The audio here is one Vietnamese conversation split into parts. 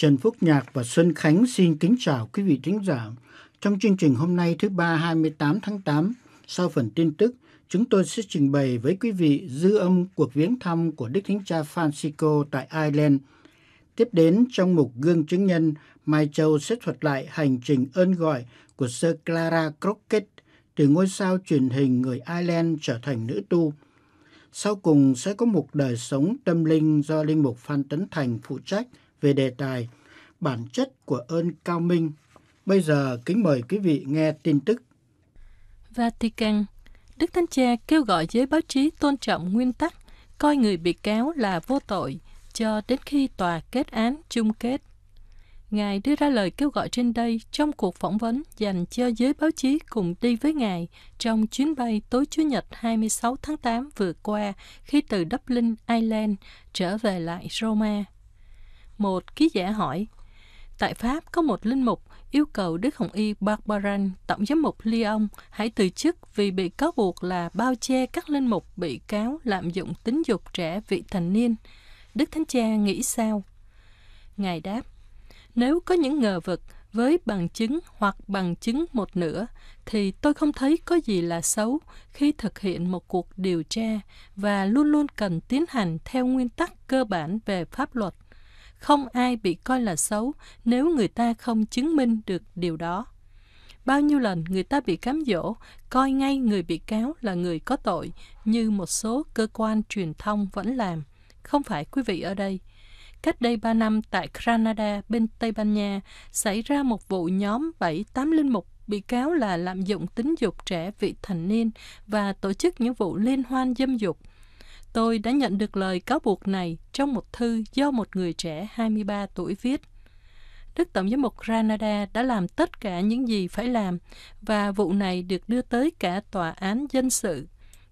Trần Phúc Nhạc và Xuân Khánh xin kính chào quý vị thính giả. Trong chương trình hôm nay thứ ba 28 tháng 8, sau phần tin tức, chúng tôi sẽ trình bày với quý vị dư âm cuộc viếng thăm của Đức Thánh Cha Francisco tại Ireland. Tiếp đến trong mục gương chứng nhân, Mai Châu sẽ thuật lại hành trình ơn gọi của Sir Clara Crockett từ ngôi sao truyền hình người Ireland trở thành nữ tu. Sau cùng sẽ có một đời sống tâm linh do Linh Mục Phan Tấn Thành phụ trách – về đề tài Bản chất của ơn cao minh. Bây giờ kính mời quý vị nghe tin tức. Vatican Đức Thánh Cha kêu gọi giới báo chí tôn trọng nguyên tắc coi người bị cáo là vô tội cho đến khi tòa kết án chung kết. Ngài đưa ra lời kêu gọi trên đây trong cuộc phỏng vấn dành cho giới báo chí cùng đi với Ngài trong chuyến bay tối Chủ nhật 26 tháng 8 vừa qua khi từ Dublin, Ireland trở về lại Roma. Một ký giả hỏi, tại Pháp có một linh mục yêu cầu Đức Hồng Y Barbarin tổng giám mục Lyon, hãy từ chức vì bị cáo buộc là bao che các linh mục bị cáo lạm dụng tính dục trẻ vị thành niên. Đức Thánh Cha nghĩ sao? Ngài đáp, nếu có những ngờ vực với bằng chứng hoặc bằng chứng một nửa, thì tôi không thấy có gì là xấu khi thực hiện một cuộc điều tra và luôn luôn cần tiến hành theo nguyên tắc cơ bản về pháp luật – không ai bị coi là xấu nếu người ta không chứng minh được điều đó. Bao nhiêu lần người ta bị cám dỗ, coi ngay người bị cáo là người có tội, như một số cơ quan truyền thông vẫn làm. Không phải quý vị ở đây. Cách đây 3 năm tại Granada, bên Tây Ban Nha, xảy ra một vụ nhóm linh mục bị cáo là lạm dụng tính dục trẻ vị thành niên và tổ chức những vụ liên hoan dâm dục. Tôi đã nhận được lời cáo buộc này trong một thư do một người trẻ 23 tuổi viết. Đức Tổng giám mục Granada đã làm tất cả những gì phải làm và vụ này được đưa tới cả tòa án dân sự.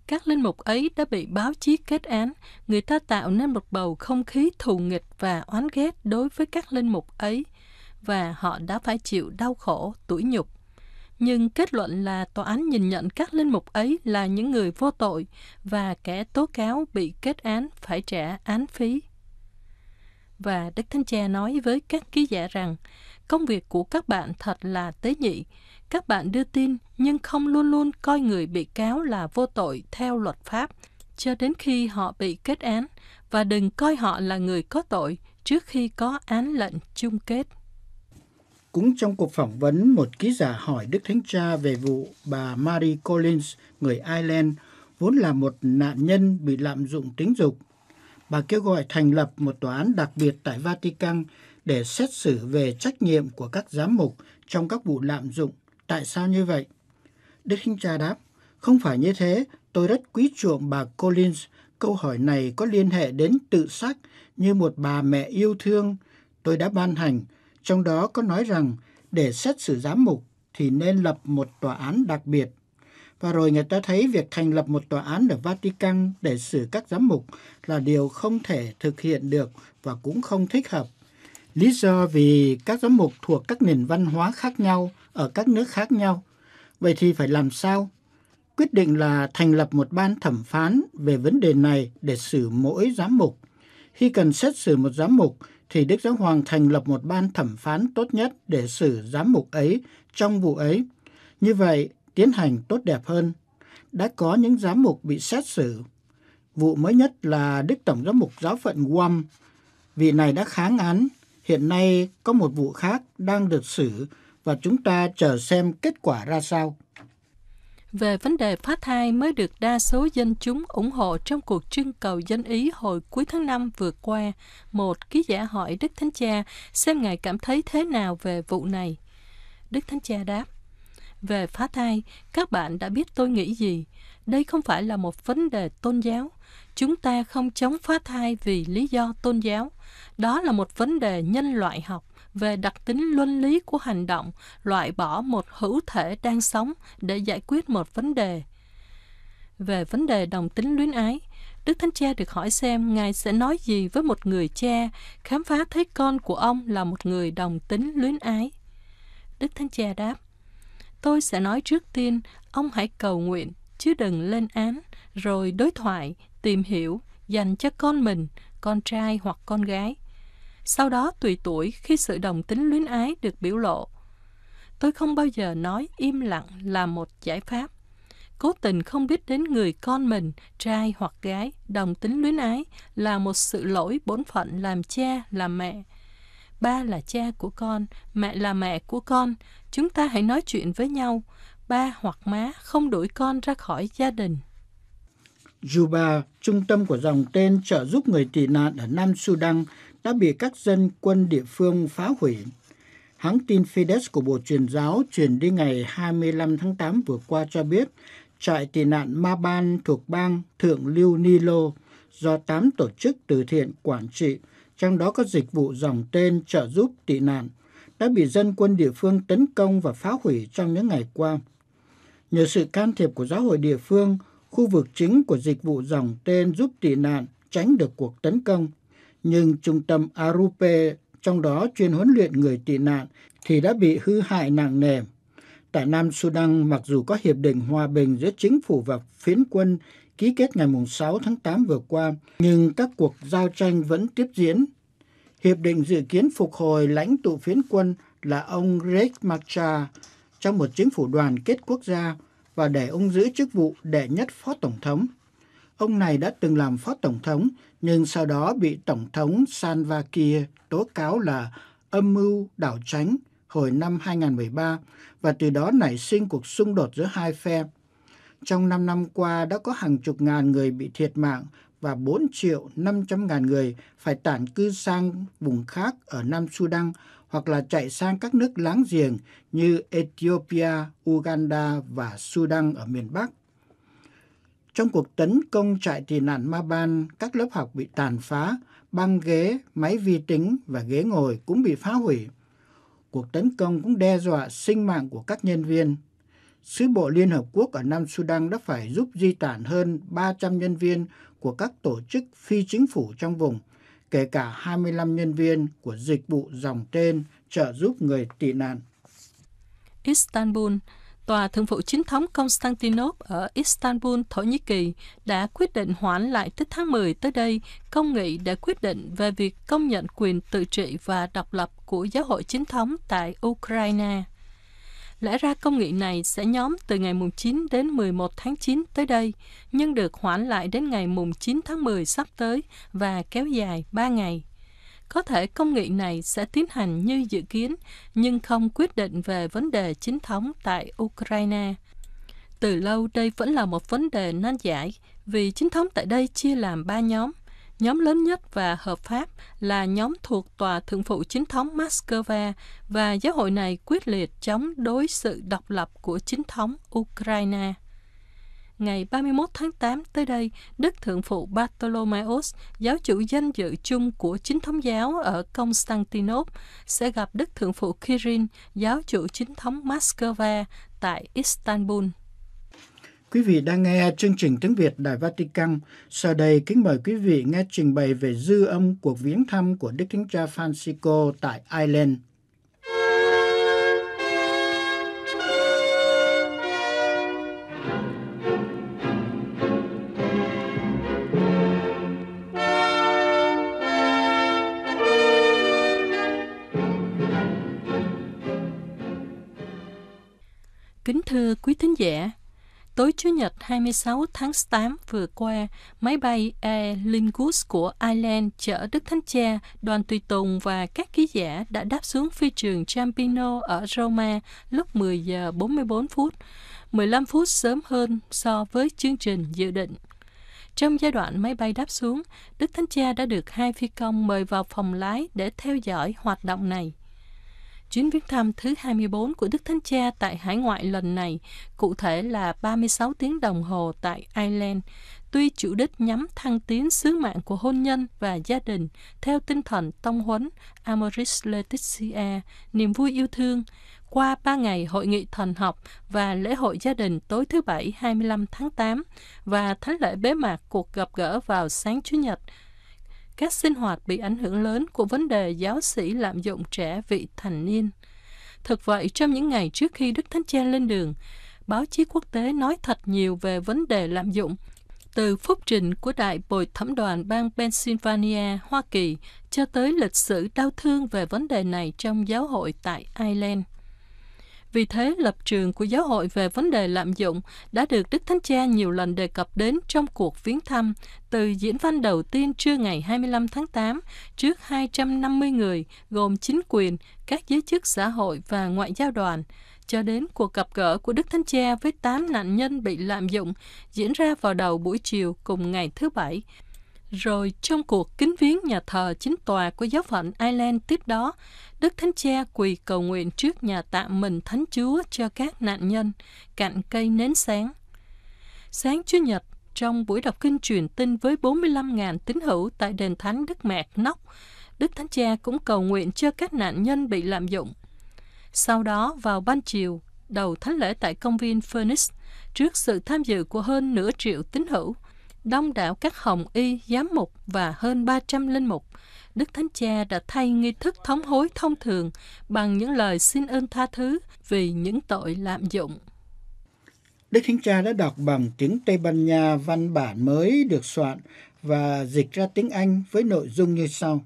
Các linh mục ấy đã bị báo chí kết án, người ta tạo nên một bầu không khí thù nghịch và oán ghét đối với các linh mục ấy và họ đã phải chịu đau khổ, tủi nhục nhưng kết luận là tòa án nhìn nhận các linh mục ấy là những người vô tội và kẻ tố cáo bị kết án phải trả án phí. Và Đức Thánh Cha nói với các ký giả rằng, công việc của các bạn thật là tế nhị. Các bạn đưa tin nhưng không luôn luôn coi người bị cáo là vô tội theo luật pháp cho đến khi họ bị kết án và đừng coi họ là người có tội trước khi có án lệnh chung kết. Cũng trong cuộc phỏng vấn, một ký giả hỏi Đức Thánh Cha về vụ bà Mary Collins, người Ireland, vốn là một nạn nhân bị lạm dụng tính dục. Bà kêu gọi thành lập một tòa án đặc biệt tại Vatican để xét xử về trách nhiệm của các giám mục trong các vụ lạm dụng. Tại sao như vậy? Đức Thánh Cha đáp, không phải như thế, tôi rất quý chuộng bà Collins. Câu hỏi này có liên hệ đến tự sắc như một bà mẹ yêu thương. Tôi đã ban hành trong đó có nói rằng để xét xử giám mục thì nên lập một tòa án đặc biệt. Và rồi người ta thấy việc thành lập một tòa án ở Vatican để xử các giám mục là điều không thể thực hiện được và cũng không thích hợp. Lý do vì các giám mục thuộc các nền văn hóa khác nhau ở các nước khác nhau. Vậy thì phải làm sao? Quyết định là thành lập một ban thẩm phán về vấn đề này để xử mỗi giám mục. Khi cần xét xử một giám mục thì Đức Giáo Hoàng thành lập một ban thẩm phán tốt nhất để xử giám mục ấy trong vụ ấy. Như vậy, tiến hành tốt đẹp hơn. Đã có những giám mục bị xét xử. Vụ mới nhất là Đức Tổng giám mục giáo phận Guam. Vị này đã kháng án. Hiện nay có một vụ khác đang được xử và chúng ta chờ xem kết quả ra sao về vấn đề phá thai mới được đa số dân chúng ủng hộ trong cuộc trưng cầu dân ý hồi cuối tháng 5 vừa qua. Một ký giả hỏi Đức Thánh Cha xem Ngài cảm thấy thế nào về vụ này. Đức Thánh Cha đáp, về phá thai, các bạn đã biết tôi nghĩ gì. Đây không phải là một vấn đề tôn giáo. Chúng ta không chống phá thai vì lý do tôn giáo. Đó là một vấn đề nhân loại học về đặc tính luân lý của hành động, loại bỏ một hữu thể đang sống để giải quyết một vấn đề. Về vấn đề đồng tính luyến ái, Đức Thánh Cha được hỏi xem Ngài sẽ nói gì với một người cha khám phá thấy con của ông là một người đồng tính luyến ái. Đức Thánh Cha đáp, Tôi sẽ nói trước tiên, ông hãy cầu nguyện, chứ đừng lên án, rồi đối thoại, tìm hiểu, dành cho con mình, con trai hoặc con gái – sau đó tùy tuổi khi sự đồng tính luyến ái được biểu lộ. Tôi không bao giờ nói im lặng là một giải pháp. Cố tình không biết đến người con mình, trai hoặc gái, đồng tính luyến ái là một sự lỗi bổn phận làm cha, làm mẹ. Ba là cha của con, mẹ là mẹ của con, chúng ta hãy nói chuyện với nhau. Ba hoặc má không đuổi con ra khỏi gia đình. Juba, trung tâm của dòng tên trợ giúp người tị nạn ở Nam Sudan, đã bị các dân quân địa phương phá hủy. Hãng tin Fides của Bộ Truyền giáo truyền đi ngày 25 tháng 8 vừa qua cho biết trại tị nạn Maban thuộc bang Thượng Lưu Nilo do 8 tổ chức từ thiện quản trị, trong đó có dịch vụ dòng tên trợ giúp tị nạn, đã bị dân quân địa phương tấn công và phá hủy trong những ngày qua. Nhờ sự can thiệp của giáo hội địa phương, khu vực chính của dịch vụ dòng tên giúp tị nạn tránh được cuộc tấn công nhưng trung tâm Arupe, trong đó chuyên huấn luyện người tị nạn, thì đã bị hư hại nặng nề. Tại Nam Sudan, mặc dù có hiệp định hòa bình giữa chính phủ và phiến quân ký kết ngày 6 tháng 8 vừa qua, nhưng các cuộc giao tranh vẫn tiếp diễn. Hiệp định dự kiến phục hồi lãnh tụ phiến quân là ông Riek Machar trong một chính phủ đoàn kết quốc gia và để ông giữ chức vụ đệ nhất phó tổng thống. Ông này đã từng làm phó tổng thống nhưng sau đó bị Tổng thống Salva Kiir tố cáo là âm mưu đảo tránh hồi năm 2013 và từ đó nảy sinh cuộc xung đột giữa hai phe. Trong 5 năm qua đã có hàng chục ngàn người bị thiệt mạng và 4 triệu 500 ngàn người phải tản cư sang vùng khác ở Nam Sudan hoặc là chạy sang các nước láng giềng như Ethiopia, Uganda và Sudan ở miền Bắc. Trong cuộc tấn công trại tị nạn Ma Ban, các lớp học bị tàn phá, băng ghế, máy vi tính và ghế ngồi cũng bị phá hủy. Cuộc tấn công cũng đe dọa sinh mạng của các nhân viên. Sứ bộ Liên Hợp Quốc ở Nam Sudan đã phải giúp di tản hơn 300 nhân viên của các tổ chức phi chính phủ trong vùng, kể cả 25 nhân viên của dịch vụ dòng tên trợ giúp người tị nạn. Istanbul Tòa Thượng vụ Chính thống Constantinople ở Istanbul, Thổ Nhĩ Kỳ đã quyết định hoãn lại tới tháng 10 tới đây công nghị để quyết định về việc công nhận quyền tự trị và độc lập của giáo hội chính thống tại Ukraine. Lẽ ra công nghị này sẽ nhóm từ ngày 9 đến 11 tháng 9 tới đây, nhưng được hoãn lại đến ngày 9 tháng 10 sắp tới và kéo dài 3 ngày. Có thể công nghị này sẽ tiến hành như dự kiến, nhưng không quyết định về vấn đề chính thống tại Ukraine. Từ lâu đây vẫn là một vấn đề nan giải, vì chính thống tại đây chia làm ba nhóm. Nhóm lớn nhất và hợp pháp là nhóm thuộc Tòa Thượng phụ Chính thống Moscow và giáo hội này quyết liệt chống đối sự độc lập của chính thống Ukraine ngày 31 tháng 8 tới đây, Đức Thượng Phụ Bartholomeos, giáo chủ danh dự chung của chính thống giáo ở Constantinople, sẽ gặp Đức Thượng Phụ Kirin, giáo chủ chính thống Moscow tại Istanbul. Quý vị đang nghe chương trình tiếng Việt Đài Vatican. Sau đây kính mời quý vị nghe trình bày về dư âm cuộc viếng thăm của Đức Thánh Cha Francisco tại Ireland. Kính thưa quý thính giả, tối Chủ nhật 26 tháng 8 vừa qua, máy bay Air Lingus của Ireland chở Đức Thánh Cha, đoàn tùy tùng và các ký giả đã đáp xuống phi trường Ciampino ở Roma lúc 10 giờ 44 phút, 15 phút sớm hơn so với chương trình dự định. Trong giai đoạn máy bay đáp xuống, Đức Thánh Cha đã được hai phi công mời vào phòng lái để theo dõi hoạt động này. Chuyến viếng thăm thứ 24 của Đức Thánh Cha tại hải ngoại lần này, cụ thể là 36 tiếng đồng hồ tại Ireland, tuy chủ đích nhắm thăng tiến sứ mạng của hôn nhân và gia đình theo tinh thần tông huấn Amoris Laetitia, niềm vui yêu thương, qua 3 ngày hội nghị thần học và lễ hội gia đình tối thứ Bảy 25 tháng 8 và thánh lễ bế mạc cuộc gặp gỡ vào sáng Chủ nhật các sinh hoạt bị ảnh hưởng lớn của vấn đề giáo sĩ lạm dụng trẻ vị thành niên. Thực vậy, trong những ngày trước khi Đức Thánh Cha lên đường, báo chí quốc tế nói thật nhiều về vấn đề lạm dụng. Từ phúc trình của Đại Bồi Thẩm đoàn bang Pennsylvania, Hoa Kỳ, cho tới lịch sử đau thương về vấn đề này trong giáo hội tại Ireland. Vì thế, lập trường của giáo hội về vấn đề lạm dụng đã được Đức Thánh Cha nhiều lần đề cập đến trong cuộc viếng thăm từ diễn văn đầu tiên trưa ngày 25 tháng 8 trước 250 người gồm chính quyền, các giới chức xã hội và ngoại giao đoàn cho đến cuộc gặp gỡ của Đức Thánh Cha với 8 nạn nhân bị lạm dụng diễn ra vào đầu buổi chiều cùng ngày thứ Bảy. Rồi trong cuộc kính viếng nhà thờ chính tòa của giáo phận Ireland tiếp đó, Đức Thánh Cha quỳ cầu nguyện trước nhà tạm mình Thánh Chúa cho các nạn nhân, cạnh cây nến sáng. Sáng chủ Nhật, trong buổi đọc kinh truyền tin với 45.000 tín hữu tại đền thánh Đức mẹ Nóc, Đức Thánh Cha cũng cầu nguyện cho các nạn nhân bị lạm dụng. Sau đó, vào ban chiều, đầu thánh lễ tại công viên Phoenix, trước sự tham dự của hơn nửa triệu tín hữu, đông đảo các hồng y, giám mục và hơn 300 linh mục. Đức Thánh Cha đã thay nghi thức thống hối thông thường bằng những lời xin ơn tha thứ vì những tội lạm dụng. Đức Thánh Cha đã đọc bằng tiếng Tây Ban Nha văn bản mới được soạn và dịch ra tiếng Anh với nội dung như sau.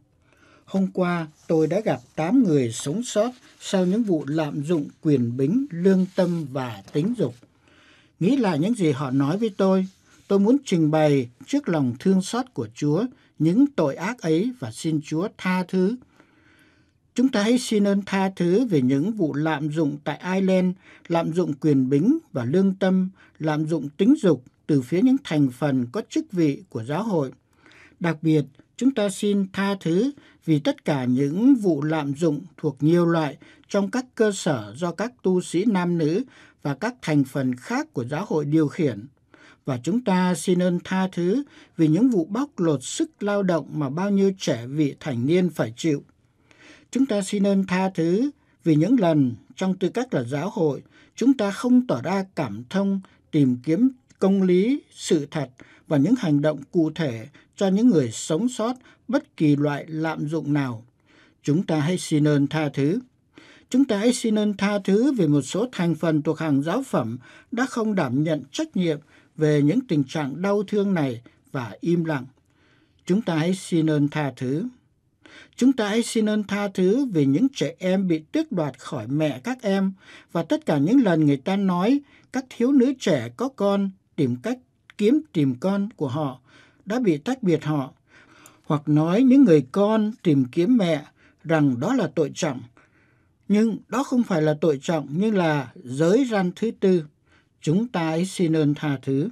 Hôm qua, tôi đã gặp 8 người sống sót sau những vụ lạm dụng quyền bính, lương tâm và tính dục. Nghĩ lại những gì họ nói với tôi, Tôi muốn trình bày trước lòng thương xót của Chúa những tội ác ấy và xin Chúa tha thứ. Chúng ta hãy xin ơn tha thứ về những vụ lạm dụng tại Ireland, lạm dụng quyền bính và lương tâm, lạm dụng tính dục từ phía những thành phần có chức vị của giáo hội. Đặc biệt, chúng ta xin tha thứ vì tất cả những vụ lạm dụng thuộc nhiều loại trong các cơ sở do các tu sĩ nam nữ và các thành phần khác của giáo hội điều khiển và chúng ta xin ơn tha thứ vì những vụ bóc lột sức lao động mà bao nhiêu trẻ vị thành niên phải chịu. Chúng ta xin ơn tha thứ vì những lần trong tư cách là giáo hội, chúng ta không tỏ ra cảm thông, tìm kiếm công lý, sự thật và những hành động cụ thể cho những người sống sót bất kỳ loại lạm dụng nào. Chúng ta hãy xin ơn tha thứ. Chúng ta hãy xin ơn tha thứ vì một số thành phần thuộc hàng giáo phẩm đã không đảm nhận trách nhiệm về những tình trạng đau thương này và im lặng. Chúng ta hãy xin ơn tha thứ. Chúng ta hãy xin ơn tha thứ vì những trẻ em bị tước đoạt khỏi mẹ các em và tất cả những lần người ta nói các thiếu nữ trẻ có con tìm cách kiếm tìm con của họ đã bị tách biệt họ hoặc nói những người con tìm kiếm mẹ rằng đó là tội trọng nhưng đó không phải là tội trọng nhưng là giới răn thứ tư chúng ta hãy xin ơn tha thứ.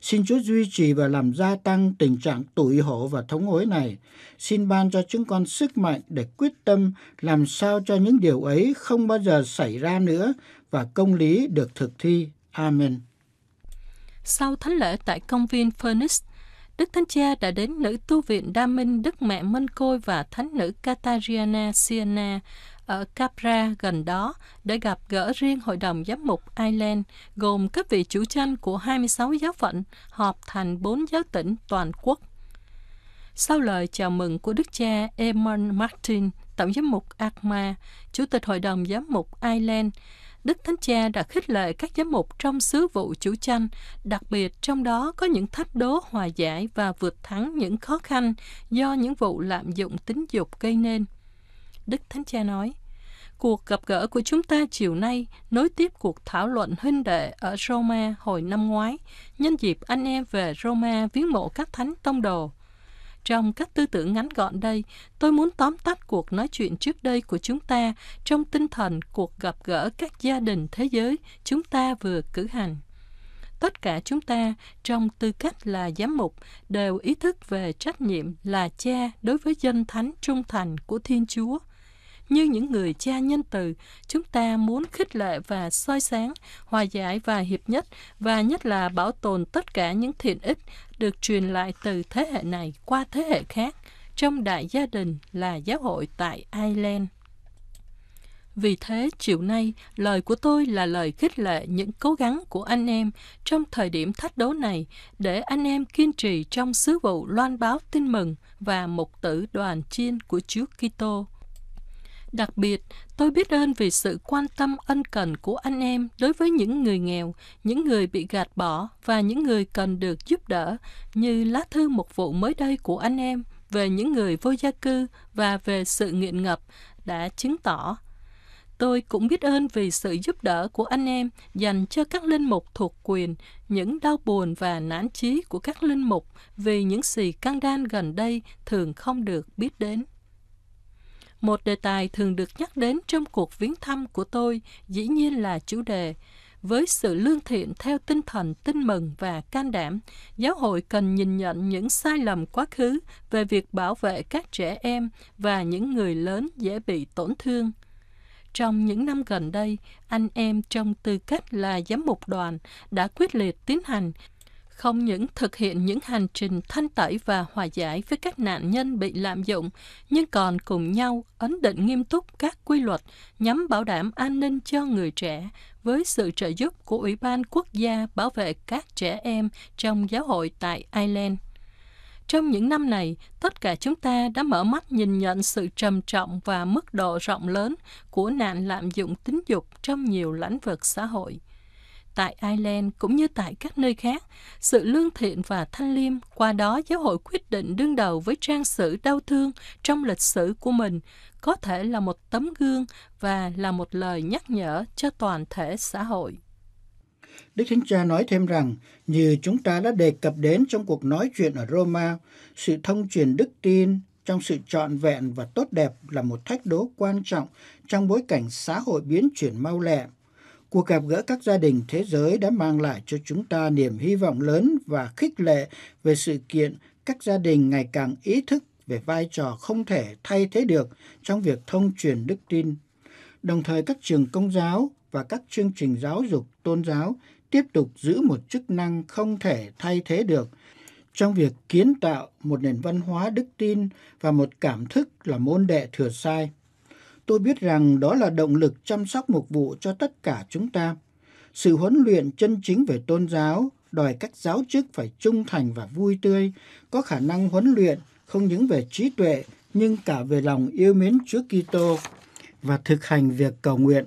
Xin Chúa duy trì và làm gia tăng tình trạng tủi hổ và thống hối này. Xin ban cho chúng con sức mạnh để quyết tâm làm sao cho những điều ấy không bao giờ xảy ra nữa và công lý được thực thi. Amen. Sau thánh lễ tại công viên Phoenix, Đức Thánh Cha đã đến nữ tu viện Đa Minh Đức Mẹ Mân Côi và Thánh nữ Catariana Siena ở Capra gần đó để gặp gỡ riêng hội đồng giám mục Ireland gồm các vị chủ tranh của 26 giáo phận họp thành 4 giáo tỉnh toàn quốc. Sau lời chào mừng của Đức cha Eamon Martin, Tổng giám mục ACMA, Chủ tịch Hội đồng Giám mục Ireland, Đức Thánh Cha đã khích lệ các giám mục trong sứ vụ chủ tranh, đặc biệt trong đó có những thách đố hòa giải và vượt thắng những khó khăn do những vụ lạm dụng tính dục gây nên. Đức Thánh Cha nói, Cuộc gặp gỡ của chúng ta chiều nay nối tiếp cuộc thảo luận huynh đệ ở Roma hồi năm ngoái, nhân dịp anh em về Roma viếng mộ các thánh tông đồ. Trong các tư tưởng ngắn gọn đây, tôi muốn tóm tắt cuộc nói chuyện trước đây của chúng ta trong tinh thần cuộc gặp gỡ các gia đình thế giới chúng ta vừa cử hành. Tất cả chúng ta, trong tư cách là giám mục, đều ý thức về trách nhiệm là cha đối với dân thánh trung thành của Thiên Chúa – như những người cha nhân từ, chúng ta muốn khích lệ và soi sáng, hòa giải và hiệp nhất, và nhất là bảo tồn tất cả những thiện ích được truyền lại từ thế hệ này qua thế hệ khác trong đại gia đình là giáo hội tại Ireland. Vì thế, chiều nay, lời của tôi là lời khích lệ những cố gắng của anh em trong thời điểm thách đố này để anh em kiên trì trong sứ vụ loan báo tin mừng và mục tử đoàn chiên của Chúa Kitô. Đặc biệt, tôi biết ơn về sự quan tâm ân cần của anh em đối với những người nghèo, những người bị gạt bỏ và những người cần được giúp đỡ, như lá thư một vụ mới đây của anh em về những người vô gia cư và về sự nghiện ngập đã chứng tỏ. Tôi cũng biết ơn vì sự giúp đỡ của anh em dành cho các linh mục thuộc quyền, những đau buồn và nản chí của các linh mục vì những gì căng đan gần đây thường không được biết đến. Một đề tài thường được nhắc đến trong cuộc viếng thăm của tôi dĩ nhiên là chủ đề. Với sự lương thiện theo tinh thần tin mừng và can đảm, giáo hội cần nhìn nhận những sai lầm quá khứ về việc bảo vệ các trẻ em và những người lớn dễ bị tổn thương. Trong những năm gần đây, anh em trong tư cách là giám mục đoàn đã quyết liệt tiến hành không những thực hiện những hành trình thanh tẩy và hòa giải với các nạn nhân bị lạm dụng, nhưng còn cùng nhau ấn định nghiêm túc các quy luật nhằm bảo đảm an ninh cho người trẻ với sự trợ giúp của Ủy ban Quốc gia bảo vệ các trẻ em trong giáo hội tại Ireland. Trong những năm này, tất cả chúng ta đã mở mắt nhìn nhận sự trầm trọng và mức độ rộng lớn của nạn lạm dụng tính dục trong nhiều lĩnh vực xã hội tại Ireland cũng như tại các nơi khác, sự lương thiện và thanh liêm, qua đó giáo hội quyết định đương đầu với trang sử đau thương trong lịch sử của mình, có thể là một tấm gương và là một lời nhắc nhở cho toàn thể xã hội. Đức Thánh Cha nói thêm rằng, như chúng ta đã đề cập đến trong cuộc nói chuyện ở Roma, sự thông truyền đức tin trong sự trọn vẹn và tốt đẹp là một thách đố quan trọng trong bối cảnh xã hội biến chuyển mau lẹ Cuộc gặp gỡ các gia đình thế giới đã mang lại cho chúng ta niềm hy vọng lớn và khích lệ về sự kiện các gia đình ngày càng ý thức về vai trò không thể thay thế được trong việc thông truyền đức tin. Đồng thời các trường công giáo và các chương trình giáo dục tôn giáo tiếp tục giữ một chức năng không thể thay thế được trong việc kiến tạo một nền văn hóa đức tin và một cảm thức là môn đệ thừa sai. Tôi biết rằng đó là động lực chăm sóc mục vụ cho tất cả chúng ta. Sự huấn luyện chân chính về tôn giáo đòi các giáo chức phải trung thành và vui tươi, có khả năng huấn luyện không những về trí tuệ nhưng cả về lòng yêu mến Chúa Kitô và thực hành việc cầu nguyện.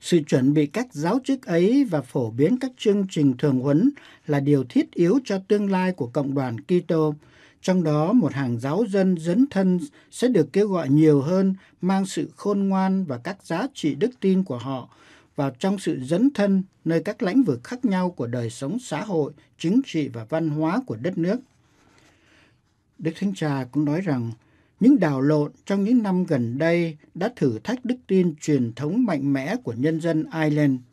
Sự chuẩn bị các giáo chức ấy và phổ biến các chương trình thường huấn là điều thiết yếu cho tương lai của cộng đoàn Kitô trong đó một hàng giáo dân dấn thân sẽ được kêu gọi nhiều hơn mang sự khôn ngoan và các giá trị đức tin của họ vào trong sự dấn thân nơi các lãnh vực khác nhau của đời sống xã hội, chính trị và văn hóa của đất nước. Đức Thánh Cha cũng nói rằng, những đảo lộn trong những năm gần đây đã thử thách đức tin truyền thống mạnh mẽ của nhân dân Ireland –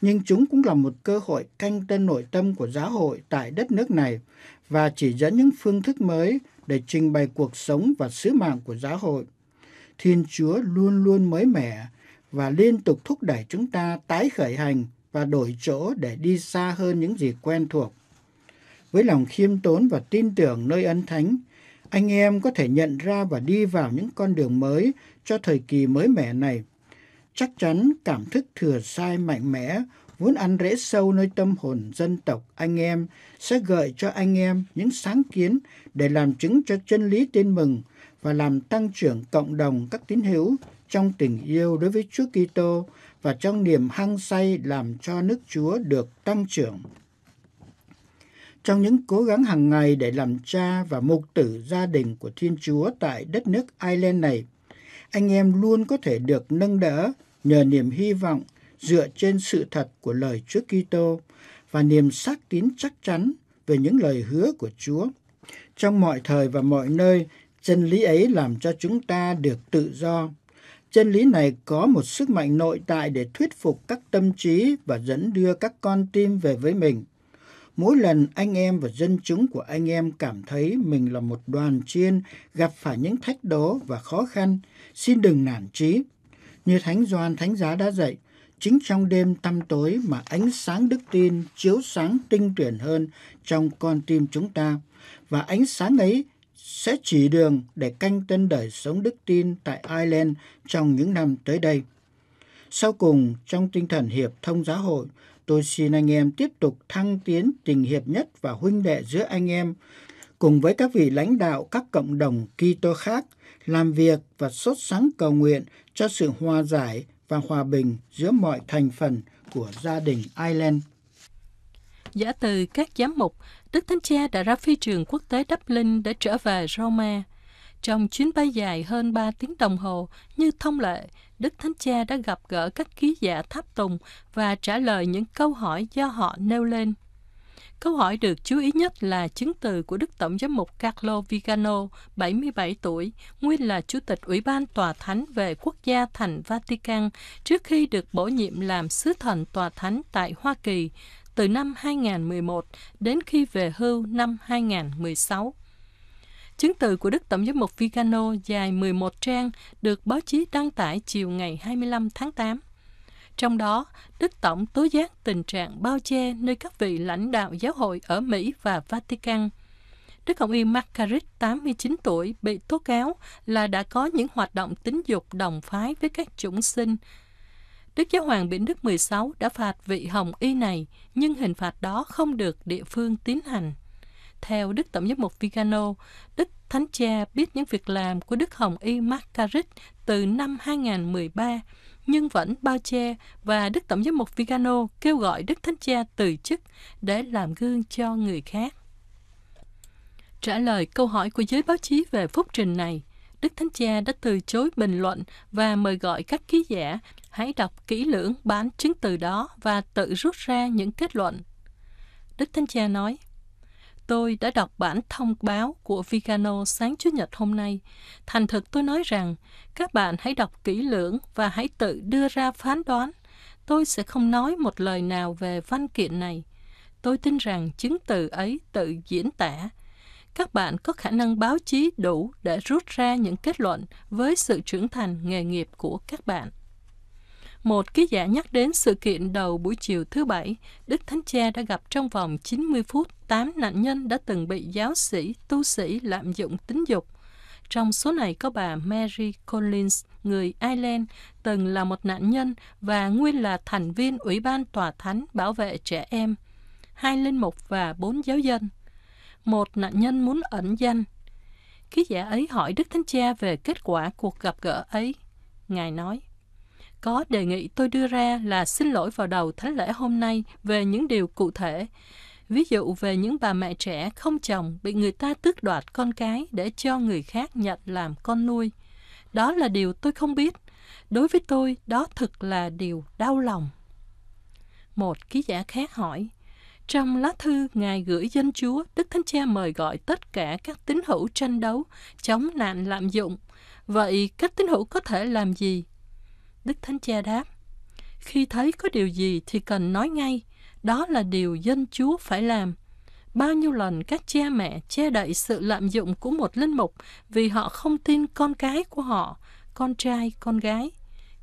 nhưng chúng cũng là một cơ hội canh tân nội tâm của giáo hội tại đất nước này và chỉ dẫn những phương thức mới để trình bày cuộc sống và sứ mạng của giáo hội. Thiên Chúa luôn luôn mới mẻ và liên tục thúc đẩy chúng ta tái khởi hành và đổi chỗ để đi xa hơn những gì quen thuộc. Với lòng khiêm tốn và tin tưởng nơi ân thánh, anh em có thể nhận ra và đi vào những con đường mới cho thời kỳ mới mẻ này chắc chắn cảm thức thừa sai mạnh mẽ vốn ăn rễ sâu nơi tâm hồn dân tộc anh em sẽ gợi cho anh em những sáng kiến để làm chứng cho chân lý tin mừng và làm tăng trưởng cộng đồng các tín hữu trong tình yêu đối với Chúa Kitô và trong niềm hăng say làm cho nước Chúa được tăng trưởng. Trong những cố gắng hàng ngày để làm cha và mục tử gia đình của Thiên Chúa tại đất nước Ireland này, anh em luôn có thể được nâng đỡ nhờ niềm hy vọng dựa trên sự thật của lời Chúa Kitô và niềm xác tín chắc chắn về những lời hứa của Chúa. Trong mọi thời và mọi nơi, chân lý ấy làm cho chúng ta được tự do. Chân lý này có một sức mạnh nội tại để thuyết phục các tâm trí và dẫn đưa các con tim về với mình. Mỗi lần anh em và dân chúng của anh em cảm thấy mình là một đoàn chiên gặp phải những thách đố và khó khăn, xin đừng nản trí như Thánh Doan Thánh Giá đã dạy, chính trong đêm tăm tối mà ánh sáng đức tin chiếu sáng tinh tuyển hơn trong con tim chúng ta. Và ánh sáng ấy sẽ chỉ đường để canh tân đời sống đức tin tại Ireland trong những năm tới đây. Sau cùng, trong tinh thần hiệp thông giáo hội, tôi xin anh em tiếp tục thăng tiến tình hiệp nhất và huynh đệ giữa anh em, cùng với các vị lãnh đạo các cộng đồng Kitô khác, làm việc và sốt sáng cầu nguyện cho sự hòa giải và hòa bình giữa mọi thành phần của gia đình Ireland. Giả từ các giám mục, Đức Thánh Cha đã ra phi trường quốc tế Dublin để trở về Roma. Trong chuyến bay dài hơn 3 tiếng đồng hồ, như thông lệ, Đức Thánh Cha đã gặp gỡ các ký giả tháp tùng và trả lời những câu hỏi do họ nêu lên. Câu hỏi được chú ý nhất là chứng từ của Đức Tổng giám mục Carlo Vigano, 77 tuổi, nguyên là Chủ tịch Ủy ban Tòa Thánh về Quốc gia thành Vatican trước khi được bổ nhiệm làm sứ thần Tòa Thánh tại Hoa Kỳ từ năm 2011 đến khi về hưu năm 2016. Chứng từ của Đức Tổng giám mục Vigano dài 11 trang được báo chí đăng tải chiều ngày 25 tháng 8. Trong đó, Đức Tổng tố giác tình trạng bao che nơi các vị lãnh đạo giáo hội ở Mỹ và Vatican. Đức Hồng Y Margaret, 89 tuổi, bị tố cáo là đã có những hoạt động tính dục đồng phái với các chủng sinh. Đức Giáo hoàng Biển Đức 16 đã phạt vị Hồng Y này, nhưng hình phạt đó không được địa phương tiến hành. Theo Đức Tổng giám mục Vigano, Đức Thánh Cha biết những việc làm của Đức Hồng Y Margaret từ năm 2013 nhưng vẫn bao che và Đức Tổng giám mục Vigano kêu gọi Đức Thánh Cha từ chức để làm gương cho người khác. Trả lời câu hỏi của giới báo chí về phúc trình này, Đức Thánh Cha đã từ chối bình luận và mời gọi các ký giả hãy đọc kỹ lưỡng bản chứng từ đó và tự rút ra những kết luận. Đức Thánh Cha nói, tôi đã đọc bản thông báo của Vigano sáng Chủ nhật hôm nay. Thành thực tôi nói rằng, các bạn hãy đọc kỹ lưỡng và hãy tự đưa ra phán đoán. Tôi sẽ không nói một lời nào về văn kiện này. Tôi tin rằng chứng từ ấy tự diễn tả. Các bạn có khả năng báo chí đủ để rút ra những kết luận với sự trưởng thành nghề nghiệp của các bạn một ký giả nhắc đến sự kiện đầu buổi chiều thứ Bảy, Đức Thánh Cha đã gặp trong vòng 90 phút 8 nạn nhân đã từng bị giáo sĩ, tu sĩ lạm dụng tính dục. Trong số này có bà Mary Collins, người Ireland, từng là một nạn nhân và nguyên là thành viên Ủy ban Tòa Thánh Bảo vệ Trẻ Em, hai linh mục và bốn giáo dân. Một nạn nhân muốn ẩn danh. Ký giả ấy hỏi Đức Thánh Cha về kết quả cuộc gặp gỡ ấy. Ngài nói, có đề nghị tôi đưa ra là xin lỗi vào đầu thánh lễ hôm nay về những điều cụ thể. Ví dụ về những bà mẹ trẻ không chồng bị người ta tước đoạt con cái để cho người khác nhận làm con nuôi. Đó là điều tôi không biết. Đối với tôi, đó thực là điều đau lòng. Một ký giả khác hỏi, trong lá thư Ngài gửi dân Chúa, Đức Thánh Cha mời gọi tất cả các tín hữu tranh đấu, chống nạn lạm dụng. Vậy các tín hữu có thể làm gì Đức Thánh Cha đáp, khi thấy có điều gì thì cần nói ngay, đó là điều dân Chúa phải làm. Bao nhiêu lần các cha mẹ che đậy sự lạm dụng của một linh mục vì họ không tin con cái của họ, con trai, con gái.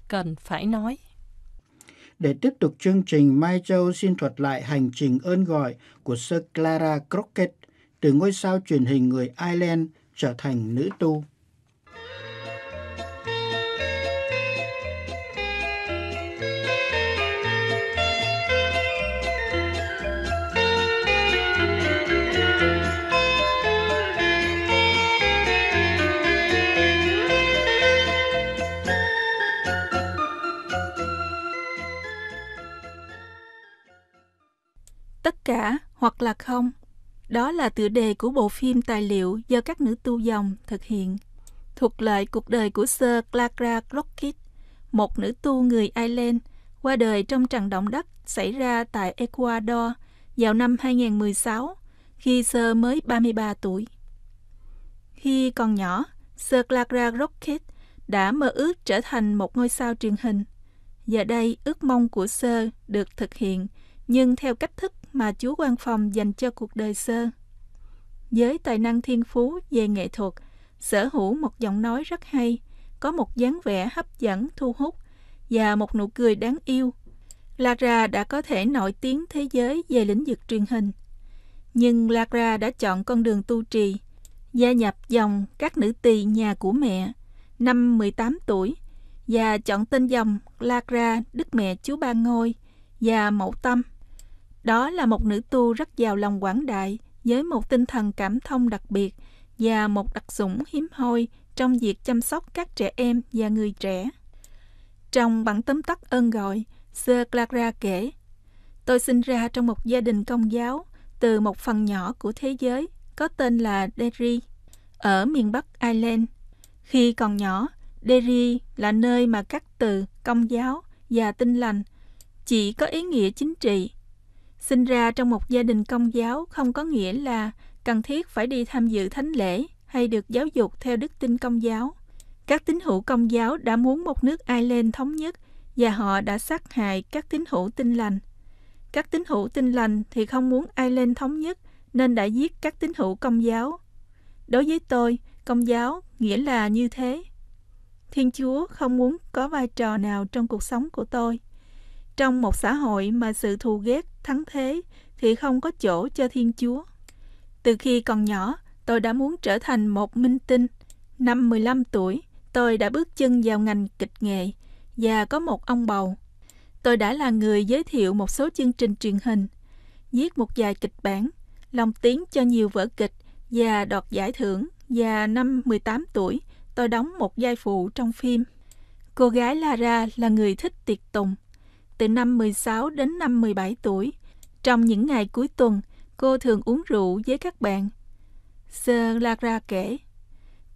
Cần phải nói. Để tiếp tục chương trình, Mai Châu xin thuật lại hành trình ơn gọi của Sir Clara Crockett từ ngôi sao truyền hình người Ireland trở thành nữ tu. cả hoặc là không. Đó là tựa đề của bộ phim tài liệu do các nữ tu dòng thực hiện, thuộc lại cuộc đời của Sir Clara Crockett, một nữ tu người Ireland, qua đời trong trận động đất xảy ra tại Ecuador vào năm 2016, khi Sir mới 33 tuổi. Khi còn nhỏ, Sir Clara Crockett đã mơ ước trở thành một ngôi sao truyền hình. Giờ đây, ước mong của Sir được thực hiện, nhưng theo cách thức mà Chúa Quan Phòng dành cho cuộc đời Sơ. Với tài năng thiên phú về nghệ thuật, sở hữu một giọng nói rất hay, có một dáng vẻ hấp dẫn thu hút và một nụ cười đáng yêu. Lara đã có thể nổi tiếng thế giới về lĩnh vực truyền hình. Nhưng Lara đã chọn con đường tu trì, gia nhập dòng các nữ tỳ nhà của mẹ năm 18 tuổi và chọn tên dòng Lara Đức Mẹ Chúa Ba Ngôi và Mẫu Tâm. Đó là một nữ tu rất giàu lòng quảng đại, với một tinh thần cảm thông đặc biệt và một đặc sủng hiếm hoi trong việc chăm sóc các trẻ em và người trẻ. Trong bản tóm tắt ơn gọi, Sir Clara kể, Tôi sinh ra trong một gia đình công giáo từ một phần nhỏ của thế giới có tên là Derry, ở miền Bắc Ireland. Khi còn nhỏ, Derry là nơi mà các từ công giáo và tin lành chỉ có ý nghĩa chính trị Sinh ra trong một gia đình công giáo không có nghĩa là cần thiết phải đi tham dự thánh lễ hay được giáo dục theo đức tin công giáo. Các tín hữu công giáo đã muốn một nước Ireland thống nhất và họ đã sát hại các tín hữu tin lành. Các tín hữu tin lành thì không muốn Ireland thống nhất nên đã giết các tín hữu công giáo. Đối với tôi, công giáo nghĩa là như thế. Thiên Chúa không muốn có vai trò nào trong cuộc sống của tôi. Trong một xã hội mà sự thù ghét thắng thế thì không có chỗ cho Thiên Chúa. Từ khi còn nhỏ, tôi đã muốn trở thành một minh tinh. Năm 15 tuổi, tôi đã bước chân vào ngành kịch nghệ và có một ông bầu. Tôi đã là người giới thiệu một số chương trình truyền hình, viết một vài kịch bản, lòng tiếng cho nhiều vở kịch và đoạt giải thưởng và năm 18 tuổi, tôi đóng một vai phụ trong phim. Cô gái Lara là người thích tiệc tùng từ năm 16 đến năm 17 tuổi. Trong những ngày cuối tuần, cô thường uống rượu với các bạn. Sơ Lara kể,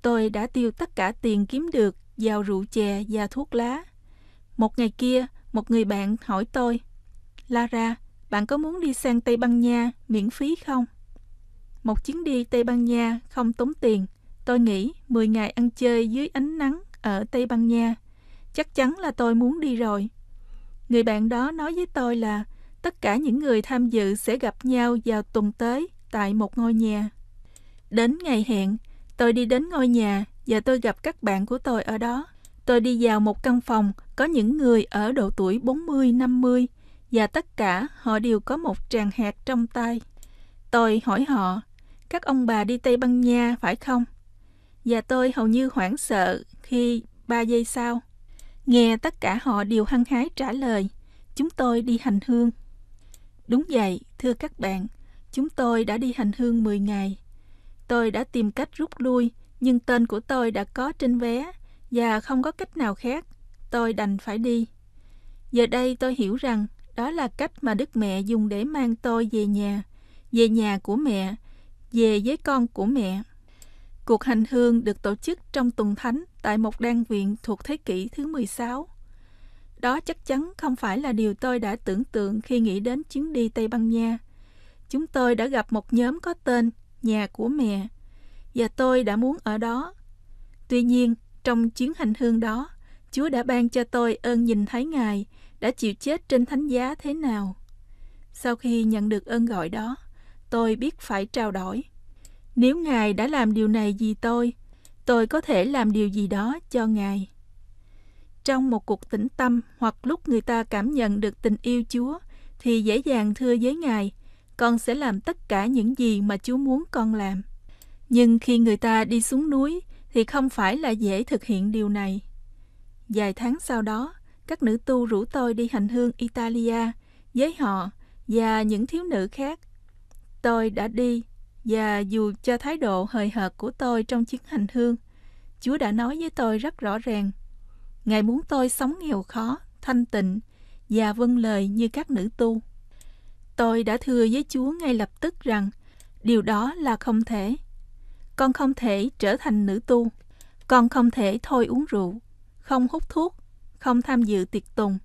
tôi đã tiêu tất cả tiền kiếm được vào rượu chè và thuốc lá. Một ngày kia, một người bạn hỏi tôi, Lara, bạn có muốn đi sang Tây Ban Nha miễn phí không? Một chuyến đi Tây Ban Nha không tốn tiền. Tôi nghĩ 10 ngày ăn chơi dưới ánh nắng ở Tây Ban Nha. Chắc chắn là tôi muốn đi rồi. Người bạn đó nói với tôi là tất cả những người tham dự sẽ gặp nhau vào tuần tới tại một ngôi nhà. Đến ngày hẹn, tôi đi đến ngôi nhà và tôi gặp các bạn của tôi ở đó. Tôi đi vào một căn phòng có những người ở độ tuổi 40-50 và tất cả họ đều có một tràng hạt trong tay. Tôi hỏi họ, các ông bà đi Tây Ban Nha phải không? Và tôi hầu như hoảng sợ khi ba giây sau, Nghe tất cả họ đều hăng hái trả lời, chúng tôi đi hành hương. Đúng vậy, thưa các bạn, chúng tôi đã đi hành hương 10 ngày. Tôi đã tìm cách rút lui, nhưng tên của tôi đã có trên vé và không có cách nào khác. Tôi đành phải đi. Giờ đây tôi hiểu rằng đó là cách mà Đức Mẹ dùng để mang tôi về nhà, về nhà của mẹ, về với con của mẹ. Cuộc hành hương được tổ chức trong tuần thánh tại một đan viện thuộc thế kỷ thứ 16. Đó chắc chắn không phải là điều tôi đã tưởng tượng khi nghĩ đến chuyến đi Tây Ban Nha. Chúng tôi đã gặp một nhóm có tên Nhà của mẹ và tôi đã muốn ở đó. Tuy nhiên, trong chuyến hành hương đó, Chúa đã ban cho tôi ơn nhìn thấy Ngài đã chịu chết trên thánh giá thế nào. Sau khi nhận được ơn gọi đó, tôi biết phải trao đổi. Nếu Ngài đã làm điều này vì tôi, tôi có thể làm điều gì đó cho ngài trong một cuộc tĩnh tâm hoặc lúc người ta cảm nhận được tình yêu chúa thì dễ dàng thưa với ngài con sẽ làm tất cả những gì mà chúa muốn con làm nhưng khi người ta đi xuống núi thì không phải là dễ thực hiện điều này vài tháng sau đó các nữ tu rủ tôi đi hành hương italia với họ và những thiếu nữ khác tôi đã đi và dù cho thái độ hời hợt của tôi trong chuyến hành hương, Chúa đã nói với tôi rất rõ ràng. Ngài muốn tôi sống nghèo khó, thanh tịnh và vâng lời như các nữ tu. Tôi đã thưa với Chúa ngay lập tức rằng điều đó là không thể. Con không thể trở thành nữ tu. Con không thể thôi uống rượu, không hút thuốc, không tham dự tiệc tùng.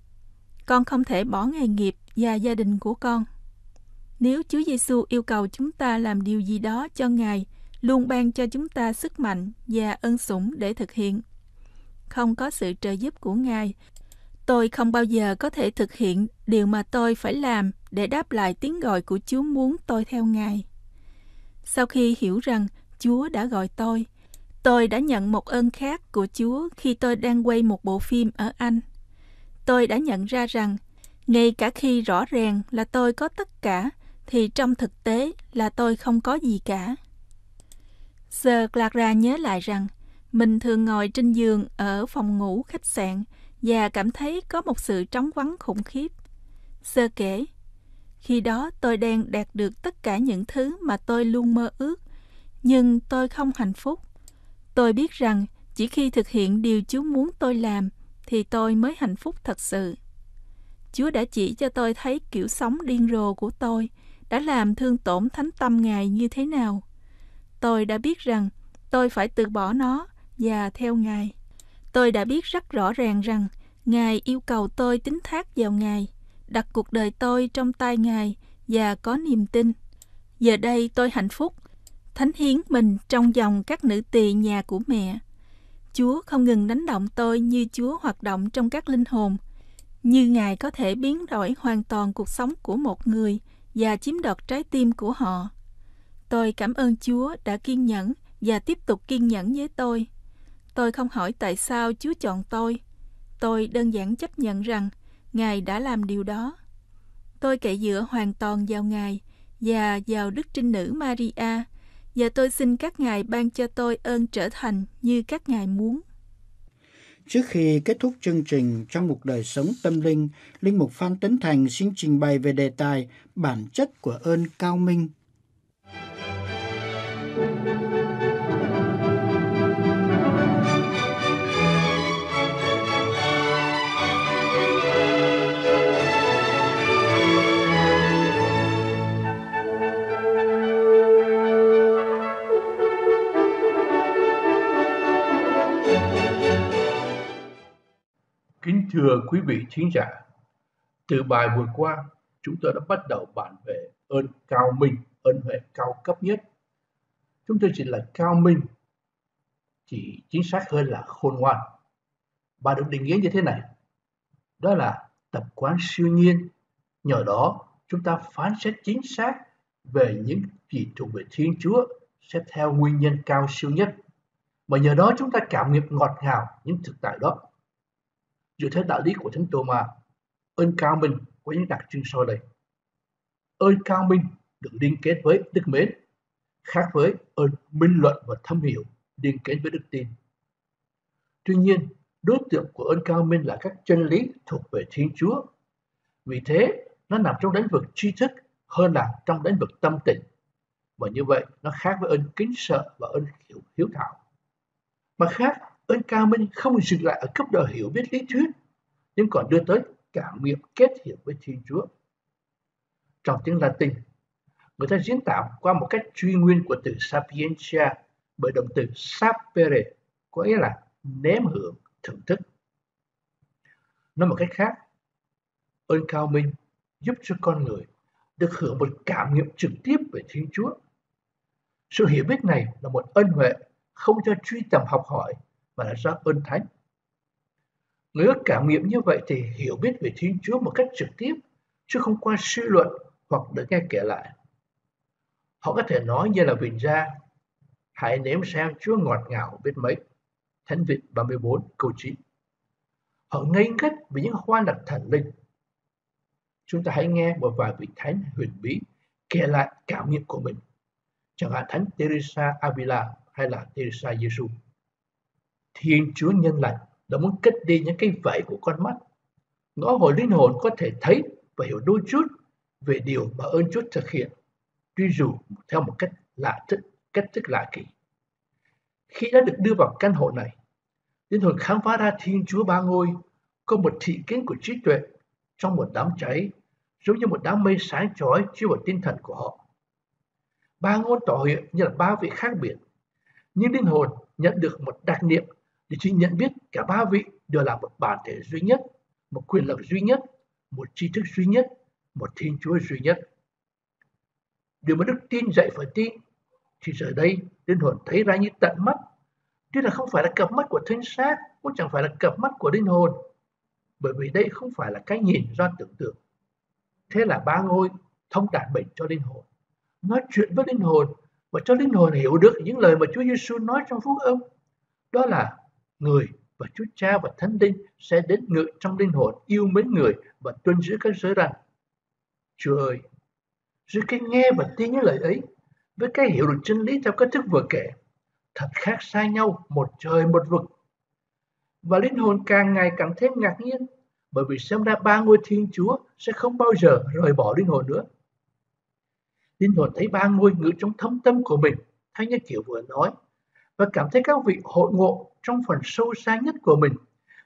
Con không thể bỏ nghề nghiệp và gia đình của con. Nếu Chúa Giêsu yêu cầu chúng ta làm điều gì đó cho Ngài, luôn ban cho chúng ta sức mạnh và ân sủng để thực hiện. Không có sự trợ giúp của Ngài, tôi không bao giờ có thể thực hiện điều mà tôi phải làm để đáp lại tiếng gọi của Chúa muốn tôi theo Ngài. Sau khi hiểu rằng Chúa đã gọi tôi, tôi đã nhận một ơn khác của Chúa khi tôi đang quay một bộ phim ở Anh. Tôi đã nhận ra rằng, ngay cả khi rõ ràng là tôi có tất cả, thì trong thực tế là tôi không có gì cả. Giờ Clara nhớ lại rằng mình thường ngồi trên giường ở phòng ngủ khách sạn và cảm thấy có một sự trống vắng khủng khiếp. Sơ kể, khi đó tôi đang đạt được tất cả những thứ mà tôi luôn mơ ước, nhưng tôi không hạnh phúc. Tôi biết rằng chỉ khi thực hiện điều Chúa muốn tôi làm thì tôi mới hạnh phúc thật sự. Chúa đã chỉ cho tôi thấy kiểu sống điên rồ của tôi – đã làm thương tổn thánh tâm Ngài như thế nào. Tôi đã biết rằng tôi phải từ bỏ nó và theo Ngài. Tôi đã biết rất rõ ràng rằng Ngài yêu cầu tôi tính thác vào Ngài, đặt cuộc đời tôi trong tay Ngài và có niềm tin. Giờ đây tôi hạnh phúc, thánh hiến mình trong dòng các nữ tỳ nhà của mẹ. Chúa không ngừng đánh động tôi như Chúa hoạt động trong các linh hồn, như Ngài có thể biến đổi hoàn toàn cuộc sống của một người – và chiếm đoạt trái tim của họ. Tôi cảm ơn Chúa đã kiên nhẫn và tiếp tục kiên nhẫn với tôi. Tôi không hỏi tại sao Chúa chọn tôi. Tôi đơn giản chấp nhận rằng Ngài đã làm điều đó. Tôi cậy dựa hoàn toàn vào Ngài và vào Đức Trinh Nữ Maria và tôi xin các ngài ban cho tôi ơn trở thành như các ngài muốn. Trước khi kết thúc chương trình trong một đời sống tâm linh, Linh Mục Phan Tấn Thành xin trình bày về đề tài bản chất của ơn cao minh. Thank you. Thưa quý vị thính giả, từ bài vừa qua, chúng tôi đã bắt đầu bàn về ơn cao minh, ơn huệ cao cấp nhất. Chúng tôi chỉ là cao minh, chỉ chính xác hơn là khôn ngoan. Bà được định nghĩa như thế này, đó là tập quán siêu nhiên. Nhờ đó, chúng ta phán xét chính xác về những gì thuộc về Thiên Chúa xét theo nguyên nhân cao siêu nhất. Mà nhờ đó chúng ta cảm nghiệm ngọt ngào những thực tại đó dựa theo đạo lý của thánh tô ma ơn cao minh có những đặc trưng sau đây ơn cao minh được liên kết với đức mến khác với ơn minh luận và thâm hiểu liên kết với đức tin tuy nhiên đối tượng của ơn cao minh là các chân lý thuộc về thiên chúa vì thế nó nằm trong lĩnh vực tri thức hơn là trong lĩnh vực tâm tình và như vậy nó khác với ơn kính sợ và ơn hiểu hiếu thảo mặt khác ơn cao minh không dừng lại ở cấp độ hiểu biết lý thuyết nhưng còn đưa tới cảm nghiệm kết hiệp với thiên chúa trong tiếng latin người ta diễn tả qua một cách truy nguyên của từ sapientia bởi động từ sapere có nghĩa là nếm hưởng thưởng thức nói một cách khác ơn cao minh giúp cho con người được hưởng một cảm nghiệm trực tiếp về thiên chúa sự hiểu biết này là một ân huệ không cho truy tầm học hỏi mà là do ơn thánh. Người ước cảm nghiệm như vậy thì hiểu biết về Thiên Chúa một cách trực tiếp, chứ không qua suy luận hoặc được nghe kể lại. Họ có thể nói như là Vịnh ra, hãy nếm xem Chúa ngọt ngào biết mấy. Thánh Vịnh 34 câu 9 Họ ngây ngất vì những hoa lạc thần linh. Chúng ta hãy nghe một vài vị thánh huyền bí kể lại cảm nghiệm của mình. Chẳng hạn Thánh Teresa Avila hay là Teresa Jesus. Thiên Chúa nhân lành đã muốn cất đi những cái vảy của con mắt. Ngõ hồi linh hồn có thể thấy và hiểu đôi chút về điều mà ơn Chúa thực hiện, tuy dù theo một cách lạ thức, cách thức lạ kỳ. Khi đã được đưa vào căn hộ này, linh hồn khám phá ra Thiên Chúa ba ngôi có một thị kiến của trí tuệ trong một đám cháy, giống như một đám mây sáng chói chiếu vào tinh thần của họ. Ba ngôn tỏ hiện như là ba vị khác biệt, nhưng linh hồn nhận được một đặc niệm để chị nhận biết cả ba vị đều là một bản thể duy nhất, một quyền lực duy nhất, một tri thức duy nhất, một Thiên Chúa duy nhất. Điều mà đức tin dạy phải tin, thì giờ đây linh hồn thấy ra như tận mắt. chứ là không phải là cặp mắt của thân xác, cũng chẳng phải là cặp mắt của linh hồn, bởi vì đây không phải là cái nhìn do tưởng tượng. Thế là ba ngôi thông đạt bệnh cho linh hồn, nói chuyện với linh hồn và cho linh hồn hiểu được những lời mà Chúa Giêsu nói trong phúc âm. Đó là người và Chúa Cha và Thánh Linh sẽ đến ngự trong linh hồn yêu mến người và tuân giữ các giới răn. Chúa ơi, dưới cái nghe và tin những lời ấy, với cái hiểu được chân lý theo cách thức vừa kể, thật khác xa nhau một trời một vực. Và linh hồn càng ngày càng thêm ngạc nhiên, bởi vì xem ra ba ngôi Thiên Chúa sẽ không bao giờ rời bỏ linh hồn nữa. Linh hồn thấy ba ngôi ngự trong thâm tâm của mình, theo như kiểu vừa nói, và cảm thấy các vị hội ngộ trong phần sâu xa nhất của mình,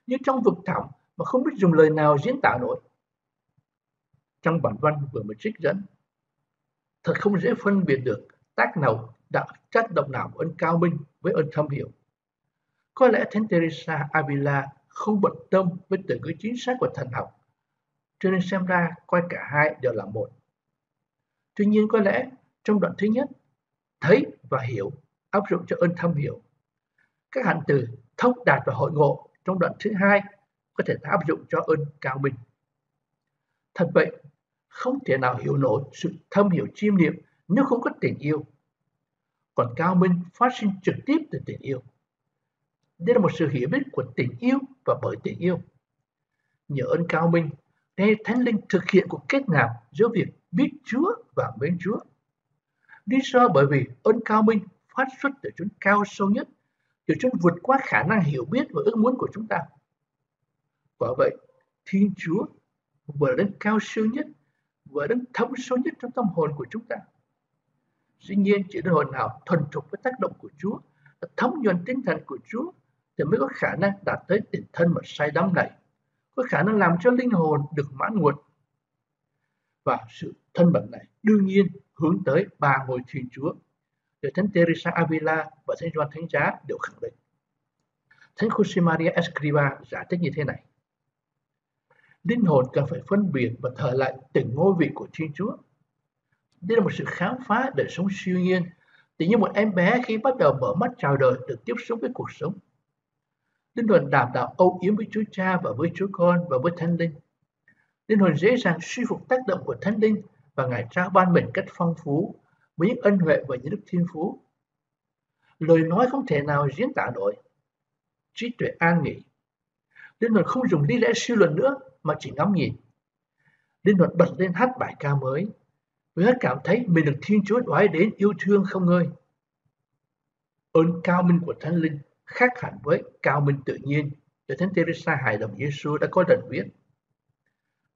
như trong vực thẳm mà không biết dùng lời nào diễn tả nổi. Trong bản văn vừa mới trích dẫn, thật không dễ phân biệt được tác nào đã chất động nào ơn cao minh với ơn thâm hiểu. Có lẽ Thánh Teresa Avila không bận tâm với từ ngữ chính xác của thần học, cho nên xem ra coi cả hai đều là một. Tuy nhiên có lẽ trong đoạn thứ nhất, thấy và hiểu áp dụng cho ơn thâm hiểu. Các hạn từ thông đạt và hội ngộ trong đoạn thứ hai có thể áp dụng cho ơn cao minh. Thật vậy, không thể nào hiểu nổi sự thâm hiểu chiêm niệm nếu không có tình yêu. Còn cao minh phát sinh trực tiếp từ tình yêu. Đây là một sự hiểu biết của tình yêu và bởi tình yêu. Nhờ ơn cao minh, nghe Thánh Linh thực hiện cuộc kết nạp giữa việc biết Chúa và mến Chúa. Lý do bởi vì ơn cao minh phát xuất từ chúng cao sâu nhất, từ chúng vượt qua khả năng hiểu biết và ước muốn của chúng ta. Quả vậy, Thiên Chúa vừa đến cao siêu nhất, vừa đến thâm sâu nhất trong tâm hồn của chúng ta. Dĩ nhiên, chỉ đến hồn nào thuần thục với tác động của Chúa, thấm nhuần tinh thần của Chúa, thì mới có khả năng đạt tới tình thân mà say đắm này, có khả năng làm cho linh hồn được mãn nguồn. Và sự thân mật này đương nhiên hướng tới ba ngôi Thiên Chúa được Thánh Teresa Avila và Thánh Gioan Thánh Giá đều khẳng định. Thánh Jose Maria Escriva giải thích như thế này. Linh hồn cần phải phân biệt và thờ lại từng ngôi vị của Thiên Chúa. Đây là một sự khám phá đời sống siêu nhiên, tự như một em bé khi bắt đầu mở mắt chào đời được tiếp xúc với cuộc sống. Linh hồn đảm đạo âu yếm với Chúa Cha và với Chúa Con và với Thánh Linh. Linh hồn dễ dàng suy phục tác động của Thánh Linh và Ngài trao ban mình cách phong phú với những ân huệ và những đức thiên phú. Lời nói không thể nào diễn tả nổi. Trí tuệ an nghỉ. Linh hồn không dùng lý lẽ suy luận nữa mà chỉ ngắm nhìn. Linh hồn bật lên hát bài ca mới. Với hết cảm thấy mình được Thiên Chúa đoái đến yêu thương không ngơi. Ơn cao minh của Thánh Linh khác hẳn với cao minh tự nhiên để Thánh Teresa hài đồng Giêsu đã có lần viết.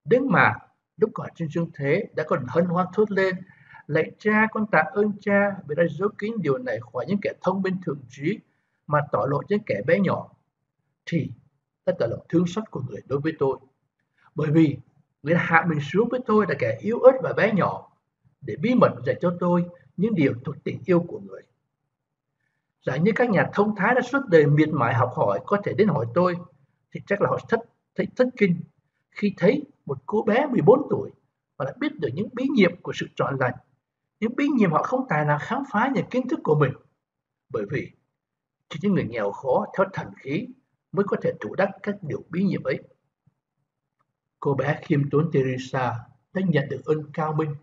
Đến mà lúc còn trên dương thế đã còn hân hoan thốt lên Lạy cha, con tạ ơn cha vì đã giấu kín điều này khỏi những kẻ thông minh thượng trí mà tỏ lộ những kẻ bé nhỏ. Thì tất cả lòng thương xót của người đối với tôi. Bởi vì người hạ mình xuống với tôi là kẻ yếu ớt và bé nhỏ để bí mật dạy cho tôi những điều thuộc tình yêu của người. Giả như các nhà thông thái đã suốt đời miệt mài học hỏi có thể đến hỏi tôi thì chắc là họ thất, thấy thất kinh khi thấy một cô bé 14 tuổi và đã biết được những bí nhiệm của sự chọn lành những bí nhiệm họ không tài nào khám phá những kiến thức của mình bởi vì chỉ những người nghèo khó theo thần khí mới có thể thủ đắc các điều bí nhiệm ấy cô bé khiêm tốn Teresa đã nhận được ơn cao minh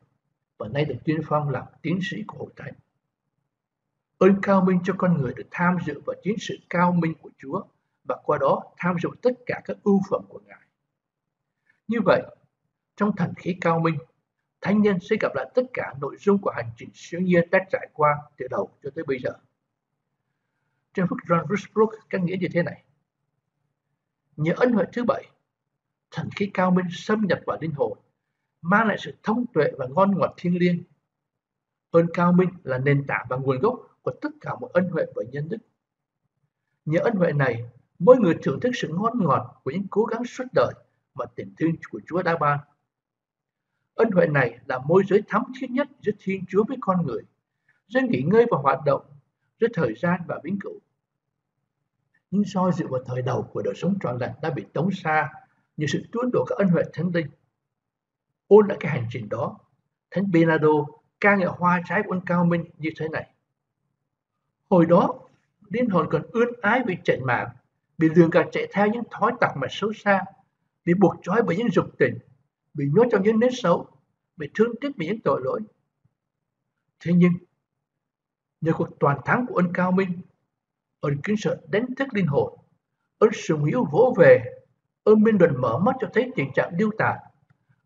và nay được tuyên phong làm tiến sĩ của hội thánh ơn cao minh cho con người được tham dự vào chiến sự cao minh của Chúa và qua đó tham dự tất cả các ưu phẩm của Ngài. Như vậy, trong thần khí cao minh, Thánh nhân sẽ gặp lại tất cả nội dung của hành trình siêu nhiên đã trải qua từ đầu cho tới bây giờ. Trên phút John Rusbrook căn nghĩa như thế này. Nhờ ân huệ thứ bảy, thần khí cao minh xâm nhập vào linh hồn, mang lại sự thông tuệ và ngon ngọt thiêng liêng. Ơn cao minh là nền tảng và nguồn gốc của tất cả mọi ân huệ và nhân đức. Nhờ ân huệ này, mỗi người thưởng thức sự ngon ngọt của những cố gắng suốt đời và tình thương của Chúa đã ban Ân huệ này là môi giới thắm thiết nhất giữa Thiên Chúa với con người, giữa nghỉ ngơi và hoạt động, giữa thời gian và vĩnh cửu. Nhưng do dự vào thời đầu của đời sống trọn lành đã bị tống xa như sự tuôn đổ các ân huệ thánh linh. Ôn lại cái hành trình đó, Thánh Bernardo ca ngợi hoa trái của ông cao minh như thế này. Hồi đó, linh hồn còn ươn ái vì chạy mạng, bị lường gạt chạy theo những thói tặc mà xấu xa, bị buộc trói bởi những dục tình, bị nhốt trong những nếp xấu bị thương tiếc vì những tội lỗi thế nhưng nhờ cuộc toàn thắng của ân cao minh ân kính sợ đánh thức linh hồn ân sự hữu vỗ về ân minh luận mở mắt cho thấy tình trạng điêu tàn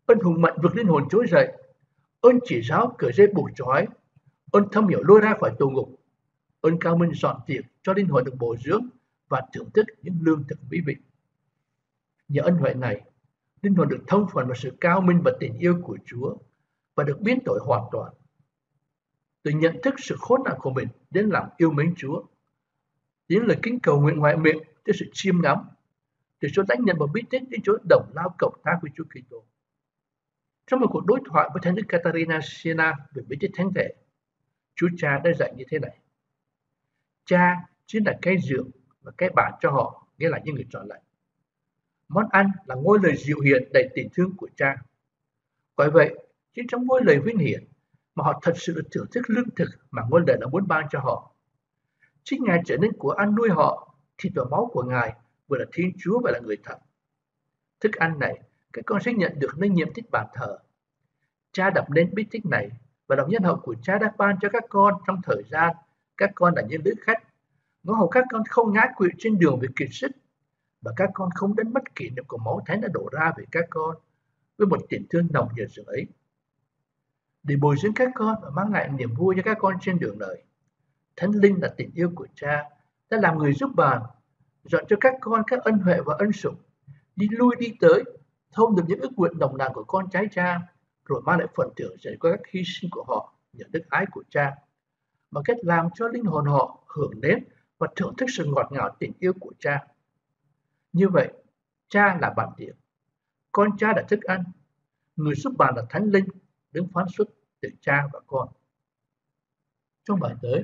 ân hùng mạnh vượt linh hồn trỗi dậy ân chỉ giáo cởi dây buộc trói ân thâm hiểu lôi ra khỏi tù ngục ân cao minh dọn tiệc cho linh hồn được bổ dưỡng và thưởng thức những lương thực mỹ vị nhờ ân huệ này Linh hồn được thông phần vào sự cao minh và tình yêu của Chúa và được biến đổi hoàn toàn. Từ nhận thức sự khốn nạn của mình đến lòng yêu mến Chúa, đến lời kính cầu nguyện ngoại miệng tới sự chiêm ngắm, từ Chúa đánh nhận và biết đến đến Chúa đồng lao cộng tác với Chúa Kitô. Trong một cuộc đối thoại với Thánh Đức Catarina Siena về bí tích thánh thể, Chúa Cha đã dạy như thế này. Cha chính là cái dựa và cái bàn cho họ, nghĩa là những người trọn lành món ăn là ngôi lời dịu hiền đầy tình thương của cha. Bởi vậy, chính trong ngôi lời vinh hiển mà họ thật sự thưởng thức lương thực mà ngôi lời đã muốn ban cho họ. Chính Ngài trở nên của ăn nuôi họ, thì tòa máu của Ngài vừa là Thiên Chúa và là người thật. Thức ăn này, các con sẽ nhận được nơi nhiệm tích bàn thờ. Cha đập nên bí tích này và lòng nhân hậu của cha đã ban cho các con trong thời gian các con là những lữ khách. Ngõ hầu các con không ngã quỵ trên đường vì kiệt sức và các con không đánh mất kỷ niệm của máu thánh đã đổ ra về các con với một tình thương nồng nhiệt sự ấy để bồi dưỡng các con và mang lại niềm vui cho các con trên đường đời thánh linh là tình yêu của cha đã làm người giúp bàn dọn cho các con các ân huệ và ân sủng đi lui đi tới thông được những ước nguyện đồng đàn của con trái cha rồi mang lại phần thưởng dành cho các hy sinh của họ nhờ đức ái của cha mà cách làm cho linh hồn họ hưởng đến và thưởng thức sự ngọt ngào tình yêu của cha như vậy, cha là bản địa, con cha là thức ăn, người xuất bản là thánh linh, đứng phán xuất từ cha và con. Trong bài tới,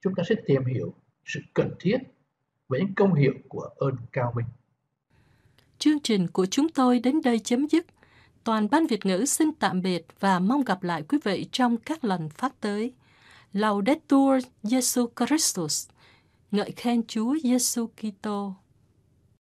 chúng ta sẽ tìm hiểu sự cần thiết về những công hiệu của ơn cao minh. Chương trình của chúng tôi đến đây chấm dứt. Toàn ban Việt ngữ xin tạm biệt và mong gặp lại quý vị trong các lần phát tới. Laudetur Jesu Christus. Ngợi khen Chúa Giêsu Kitô.